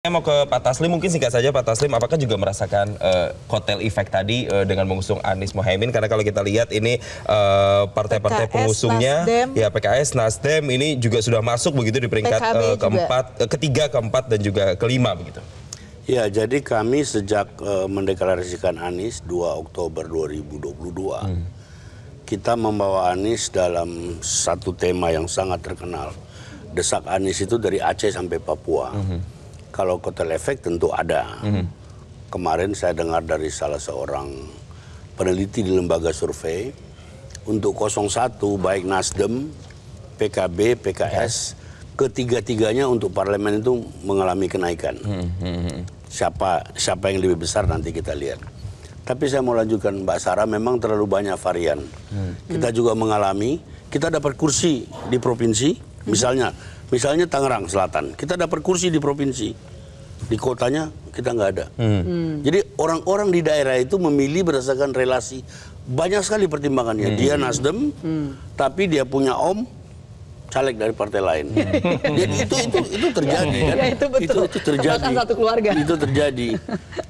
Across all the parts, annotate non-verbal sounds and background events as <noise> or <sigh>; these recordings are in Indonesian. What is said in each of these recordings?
Saya mau ke Pak Taslim, mungkin singkat saja Pak Taslim, apakah juga merasakan uh, kotel efek tadi uh, dengan mengusung Anies Mohaimin? Karena kalau kita lihat ini eh, partai-partai uh, pengusungnya, ya PKS, Nasdem ini juga sudah masuk begitu di peringkat uh, keempat, uh, ketiga, keempat dan juga kelima begitu. Ya, jadi kami sejak uh, mendeklarasikan Anies 2 Oktober 2022, hmm. kita membawa Anies dalam satu tema yang sangat terkenal. Desak Anies itu dari Aceh sampai Papua. Hmm kalau kotel efek tentu ada. Mm -hmm. Kemarin saya dengar dari salah seorang peneliti di lembaga survei untuk 01 baik Nasdem, PKB, PKS, ya. ketiga-tiganya untuk parlemen itu mengalami kenaikan. Mhm, mhm, mhm. Siapa siapa yang lebih besar nanti kita lihat. Tapi saya mau lanjutkan Mbak Sarah memang terlalu banyak varian. Hmm. Kita juga mengalami kita dapat kursi di provinsi hmm. misalnya misalnya Tangerang Selatan kita dapat kursi di provinsi di kotanya kita nggak ada. Hmm. hmm. Jadi orang-orang di daerah itu memilih berdasarkan relasi banyak sekali pertimbangannya. Hmm. Dia Nasdem, hmm. tapi dia punya Om caleg dari partai lain. Hmm. <laughs> Ya, itu itu itu terjadi kan? Ya, itu, betul. itu itu terjadi. Satu keluarga. Itu terjadi.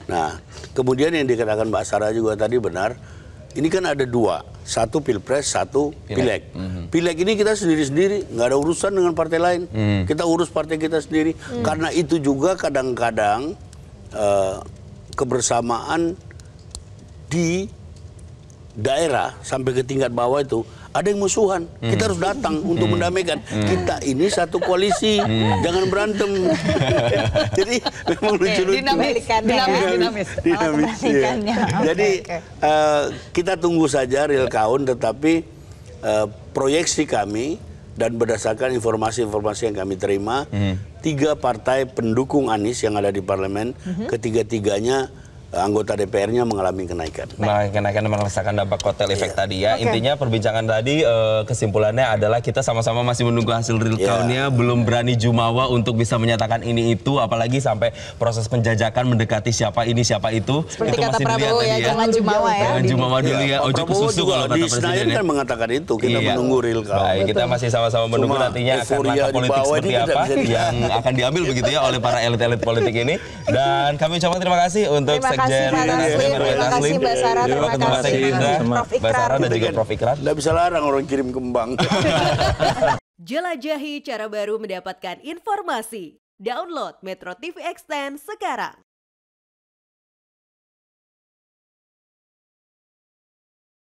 Nah, kemudian yang dikatakan Mbak Sarah juga tadi benar ini kan ada dua, satu pilpres, satu pileg. Pileg, mhm. ini kita sendiri-sendiri, nggak ada urusan dengan partai lain. Mm. Kita urus partai kita sendiri. Mm. Karena itu juga kadang-kadang uh, kebersamaan di daerah sampai ke tingkat bawah itu ada yang musuhan. Hmm. Kita harus datang untuk hmm. mendamaikan. Hmm. Kita ini satu koalisi, hmm. jangan berantem. <laughs> Jadi memang lucu-lucu. Dinamis, dinamis, <laughs> dinamis. Iya. dinamis ya. Jadi Uh, kita tunggu saja real count, tetapi uh, proyeksi kami dan berdasarkan informasi-informasi yang kami terima, hmm. tiga partai pendukung Anies yang ada di parlemen, hmm. ketiga-tiganya anggota DPR-nya mengalami kenaikan. Mengalami kenaikan dan merasakan dampak kotel iya. efek yeah. tadi ya. Okay. Intinya perbincangan tadi eh, kesimpulannya adalah kita sama-sama masih menunggu hasil real iya. count-nya, belum berani jumawa untuk bisa menyatakan ini itu apalagi sampai proses penjajakan mendekati siapa ini siapa itu. Seperti itu kata masih Prabowo ya, ya, jangan jumawa ya. Jangan jumawa iya, dulu ya, ojo ke susu kalau kata presiden. kan mengatakan itu, kita yeah. menunggu real count. Baik, kita masih sama-sama menunggu Cuma nantinya akan langkah politik seperti apa yang akan diambil begitu ya oleh para elit-elit politik ini. Dan kami ucapkan terima kasih untuk kasih Pak Taslim, terima kasih Mbak Sarah, terima kasih Prof. Mbak Sarah dan juga Prof. Ikrar. Tidak bisa larang orang kirim kembang. <laughs> Jelajahi cara baru mendapatkan informasi. Download Metro TV Extend sekarang.